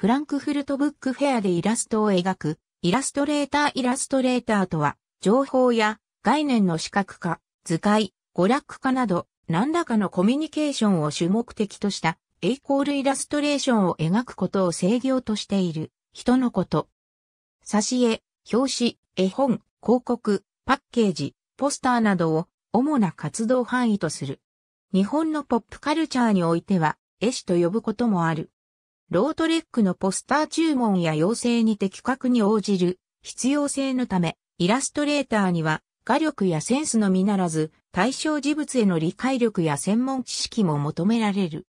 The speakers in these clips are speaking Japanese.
フランクフルトブックフェアでイラストを描く、イラストレーターイラストレーターとは、情報や概念の視覚化、図解、娯楽化など、何らかのコミュニケーションを主目的とした、エイコールイラストレーションを描くことを制御としている、人のこと。挿絵、表紙、絵本、広告、パッケージ、ポスターなどを主な活動範囲とする。日本のポップカルチャーにおいては、絵師と呼ぶこともある。ロートレックのポスター注文や要請に的確に応じる必要性のため、イラストレーターには画力やセンスのみならず、対象事物への理解力や専門知識も求められる。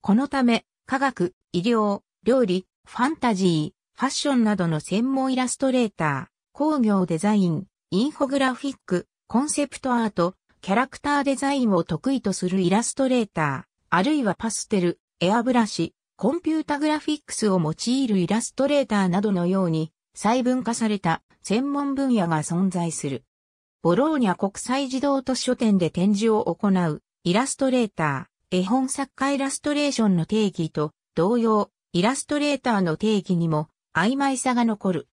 このため、科学、医療、料理、ファンタジー、ファッションなどの専門イラストレーター、工業デザイン、インフォグラフィック、コンセプトアート、キャラクターデザインを得意とするイラストレーター、あるいはパステル、エアブラシ、コンピュータグラフィックスを用いるイラストレーターなどのように細分化された専門分野が存在する。ボローニャ国際児童図書店で展示を行うイラストレーター、絵本作家イラストレーションの定義と同様、イラストレーターの定義にも曖昧さが残る。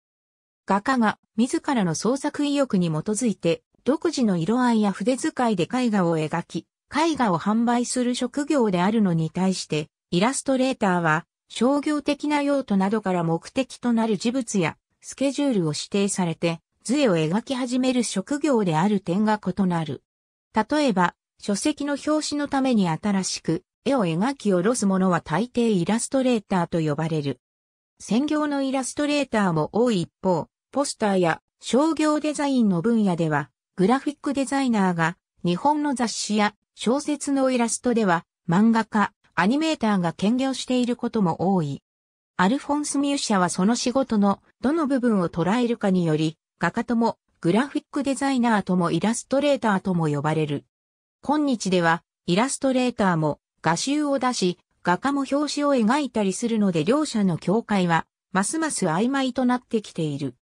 画家が自らの創作意欲に基づいて独自の色合いや筆使いで絵画を描き、絵画を販売する職業であるのに対して、イラストレーターは、商業的な用途などから目的となる事物やスケジュールを指定されて、図絵を描き始める職業である点が異なる。例えば、書籍の表紙のために新しく絵を描き下ろすものは大抵イラストレーターと呼ばれる。専業のイラストレーターも多い一方、ポスターや商業デザインの分野では、グラフィックデザイナーが日本の雑誌や小説のイラストでは漫画家、アニメーターが兼業していることも多い。アルフォンス・ミューシャはその仕事のどの部分を捉えるかにより、画家ともグラフィックデザイナーともイラストレーターとも呼ばれる。今日ではイラストレーターも画集を出し、画家も表紙を描いたりするので両者の境界はますます曖昧となってきている。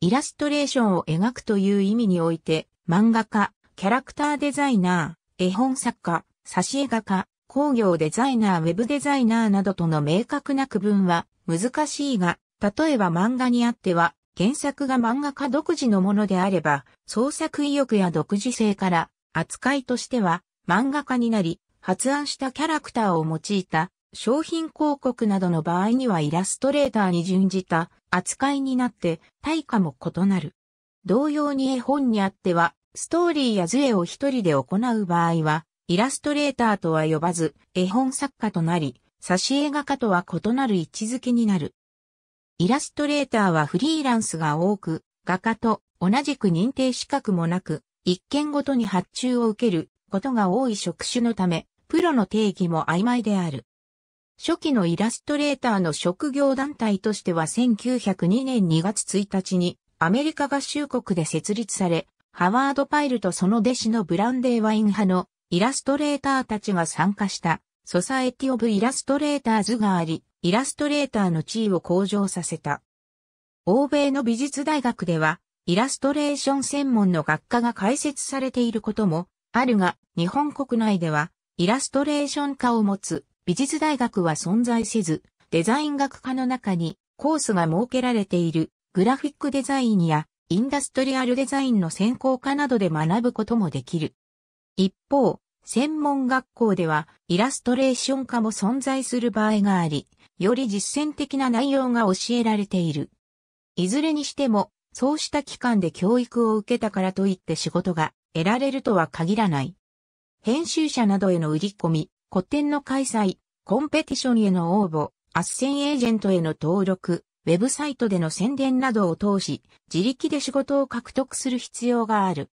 イラストレーションを描くという意味において、漫画家、キャラクターデザイナー、絵本作家、挿絵画家、工業デザイナー、ウェブデザイナーなどとの明確な区分は難しいが、例えば漫画にあっては、原作が漫画家独自のものであれば、創作意欲や独自性から、扱いとしては漫画家になり、発案したキャラクターを用いた商品広告などの場合にはイラストレーターに準じた扱いになって対価も異なる。同様に絵本にあっては、ストーリーや図絵を一人で行う場合は、イラストレーターとは呼ばず、絵本作家となり、挿絵画家とは異なる位置づけになる。イラストレーターはフリーランスが多く、画家と同じく認定資格もなく、一件ごとに発注を受けることが多い職種のため、プロの定義も曖昧である。初期のイラストレーターの職業団体としては1902年2月1日にアメリカ合衆国で設立され、ハワード・パイルとその弟子のブランデーワイン派のイラストレーターたちが参加した、ソサエティオブイラストレーターズがあり、イラストレーターの地位を向上させた。欧米の美術大学では、イラストレーション専門の学科が開設されていることもあるが、日本国内では、イラストレーション科を持つ美術大学は存在せず、デザイン学科の中にコースが設けられているグラフィックデザインやインダストリアルデザインの専攻科などで学ぶこともできる。一方、専門学校ではイラストレーション科も存在する場合があり、より実践的な内容が教えられている。いずれにしても、そうした期間で教育を受けたからといって仕事が得られるとは限らない。編集者などへの売り込み、個展の開催、コンペティションへの応募、斡旋エージェントへの登録、ウェブサイトでの宣伝などを通し、自力で仕事を獲得する必要がある。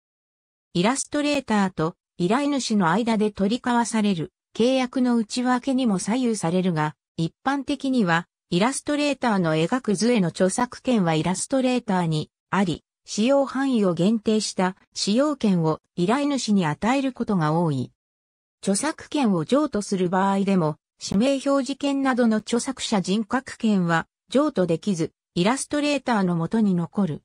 イラストレーターと依頼主の間で取り交わされる契約の内訳にも左右されるが、一般的にはイラストレーターの描く図への著作権はイラストレーターにあり、使用範囲を限定した使用権を依頼主に与えることが多い。著作権を譲渡する場合でも、指名表示権などの著作者人格権は譲渡できず、イラストレーターのもとに残る。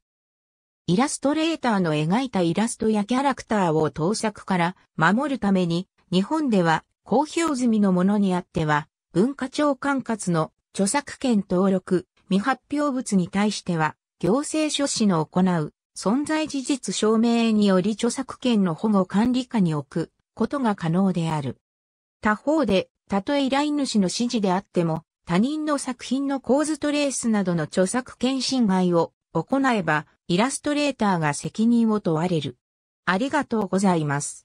イラストレーターの描いたイラストやキャラクターを盗作から守るために、日本では公表済みのものにあっては、文化庁管轄の著作権登録、未発表物に対しては、行政書士の行う存在事実証明により著作権の保護管理下に置くことが可能である。他方で、たとえ依頼主の指示であっても、他人の作品の構図トレースなどの著作権侵害を行えば、イラストレーターが責任を問われる。ありがとうございます。